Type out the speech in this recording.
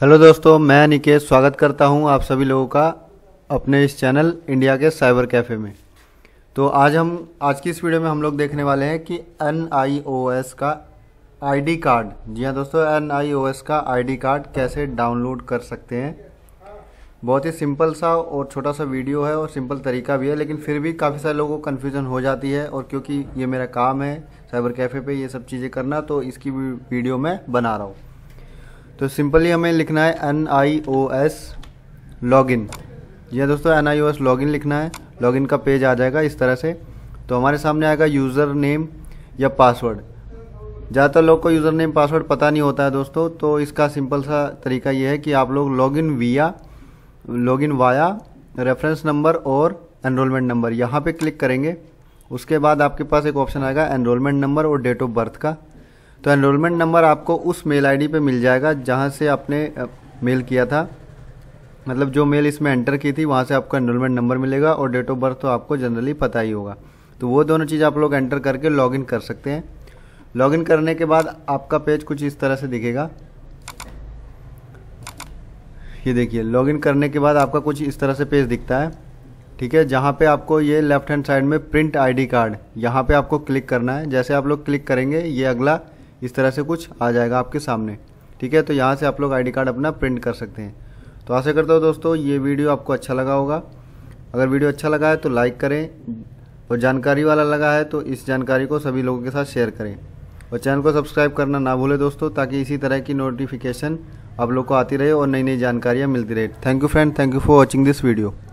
hello दोस्तों मैं निकेश स्वागत करता हूं आप सभी लोगों का अपने इस चैनल इंडिया के साइबर कैफ़े में तो आज हम आज की इस वीडियो में हम लोग देखने वाले हैं कि एन का आईडी कार्ड जी हाँ दोस्तों एन का आईडी कार्ड कैसे डाउनलोड कर सकते हैं बहुत ही सिंपल सा और छोटा सा वीडियो है और सिंपल तरीका भी है लेकिन फिर भी काफ़ी सारे लोगों को कन्फ्यूज़न हो जाती है और क्योंकि ये मेरा काम है साइबर कैफ़े पर ये सब चीज़ें करना तो इसकी वीडियो मैं बना रहा हूँ तो सिंपली हमें लिखना है N I O S log in या दोस्तों N I O S log in लिखना है लॉग इन का पेज आ जाएगा इस तरह से तो हमारे सामने आएगा यूज़र नेम या पासवर्ड ज़्यादातर लोग को यूज़र नेम पासवर्ड पता नहीं होता है दोस्तों तो इसका सिंपल सा तरीका यह है कि आप लोग log in via log in via reference number और एनरोलमेंट नंबर यहाँ पे क्लिक करेंगे उसके बाद आपके पास एक ऑप्शन आएगा एनरोलमेंट नंबर और डेट ऑफ बर्थ का तो एनरोलमेंट नंबर आपको उस मेल आईडी पे मिल जाएगा जहाँ से आपने मेल किया था मतलब जो मेल इसमें एंटर की थी वहाँ से आपको एनरोलमेंट नंबर मिलेगा और डेट ऑफ बर्थ तो आपको जनरली पता ही होगा तो वो दोनों चीज़ आप लोग एंटर करके लॉगिन कर सकते हैं लॉगिन करने के बाद आपका पेज कुछ इस तरह से दिखेगा ये देखिए लॉगिन करने के बाद आपका कुछ इस तरह से पेज दिखता है ठीक है जहाँ पे आपको ये लेफ्ट हैंड साइड में प्रिंट आईडी कार्ड यहाँ पे आपको क्लिक करना है जैसे आप लोग क्लिक करेंगे ये अगला इस तरह से कुछ आ जाएगा आपके सामने ठीक है तो यहाँ से आप लोग आईडी कार्ड अपना प्रिंट कर सकते हैं तो आशा करता हूँ दोस्तों ये वीडियो आपको अच्छा लगा होगा अगर वीडियो अच्छा लगा है तो लाइक करें और जानकारी वाला लगा है तो इस जानकारी को सभी लोगों के साथ शेयर करें और चैनल को सब्सक्राइब करना ना भूलें दोस्तों ताकि इसी तरह की नोटिफिकेशन आप लोग को आती रहे और नई नई जानकारियाँ मिलती रहे thank you friend thank you for watching this video